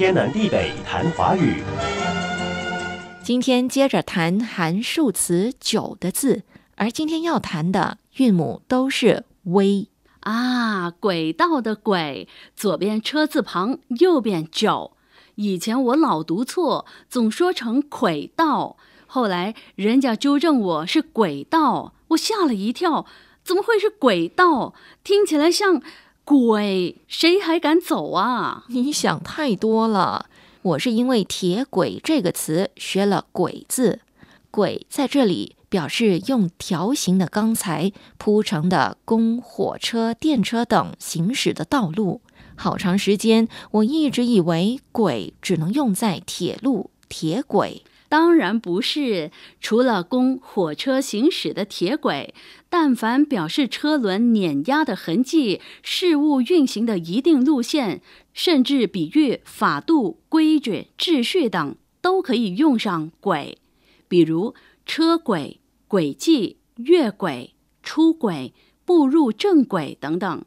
天南地北谈华语。今天接着谈函数词“九”的字，而今天要谈的韵母都是 “v” 啊。轨道的“轨”，左边车字旁，右边“九”。以前我老读错，总说成“轨道”，后来人家纠正我是“轨道”，我吓了一跳，怎么会是“轨道”？听起来像……鬼谁还敢走啊？你想太多了。我是因为“铁轨”这个词学了“轨”字，“轨”在这里表示用条形的钢材铺成的供火车、电车等行驶的道路。好长时间，我一直以为“轨”只能用在铁路、铁轨。当然不是。除了供火车行驶的铁轨，但凡表示车轮碾压的痕迹、事物运行的一定路线，甚至比喻法度、规矩、秩序等，都可以用上“轨”。比如车轨、轨迹、越轨、出轨、步入正轨等等。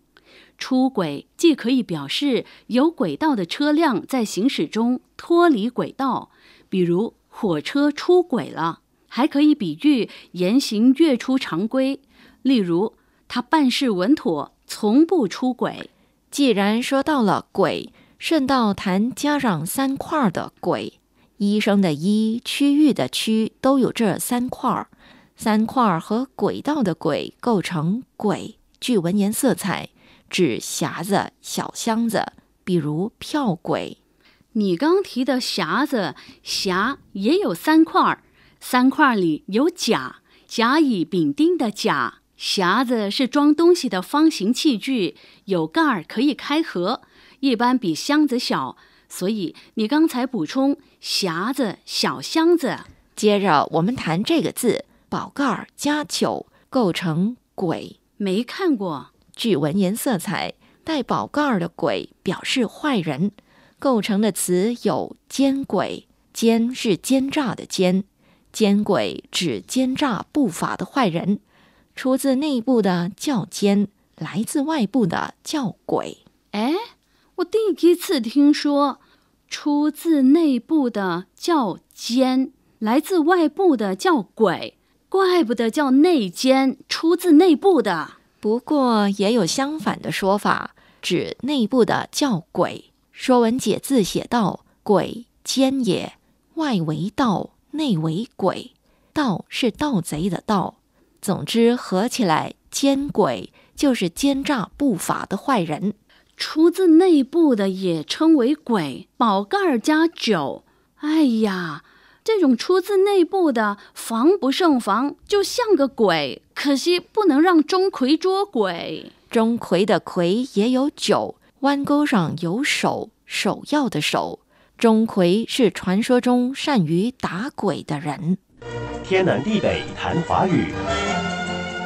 出轨既可以表示有轨道的车辆在行驶中脱离轨道，比如。火车出轨了，还可以比喻言行越出常规。例如，他办事稳妥，从不出轨。既然说到了“轨”，顺道谈加上三块儿的“轨”，医生的“医”，区域的“区”，都有这三块儿。三块儿和轨道的“轨”构成“轨”。据文言色彩，指匣子、小箱子，比如票轨。你刚提的匣子，匣也有三块儿，三块儿里有甲，甲乙丙丁的甲。匣子是装东西的方形器具，有盖儿可以开合，一般比箱子小。所以你刚才补充，匣子小箱子。接着我们谈这个字，宝盖儿加九构成鬼，没看过。据文言色彩，带宝盖儿的鬼表示坏人。构成的词有“奸鬼”，“奸”是奸诈的“奸”，“奸鬼”指奸诈不法的坏人。出自内部的叫“奸”，来自外部的叫“鬼”。哎，我第一次听说，出自内部的叫“奸”，来自外部的叫“鬼”。怪不得叫内奸，出自内部的。不过也有相反的说法，指内部的叫“鬼”。《说文解字》写道：“鬼，奸也。外为盗，内为鬼。盗是盗贼的盗。总之，合起来，奸鬼就是奸诈不法的坏人。出自内部的也称为鬼。宝盖儿加九，哎呀，这种出自内部的防不胜防，就像个鬼。可惜不能让钟馗捉鬼。钟馗的馗也有九。”弯钩上有手，首要的手。钟馗是传说中善于打鬼的人。天南地北谈华语。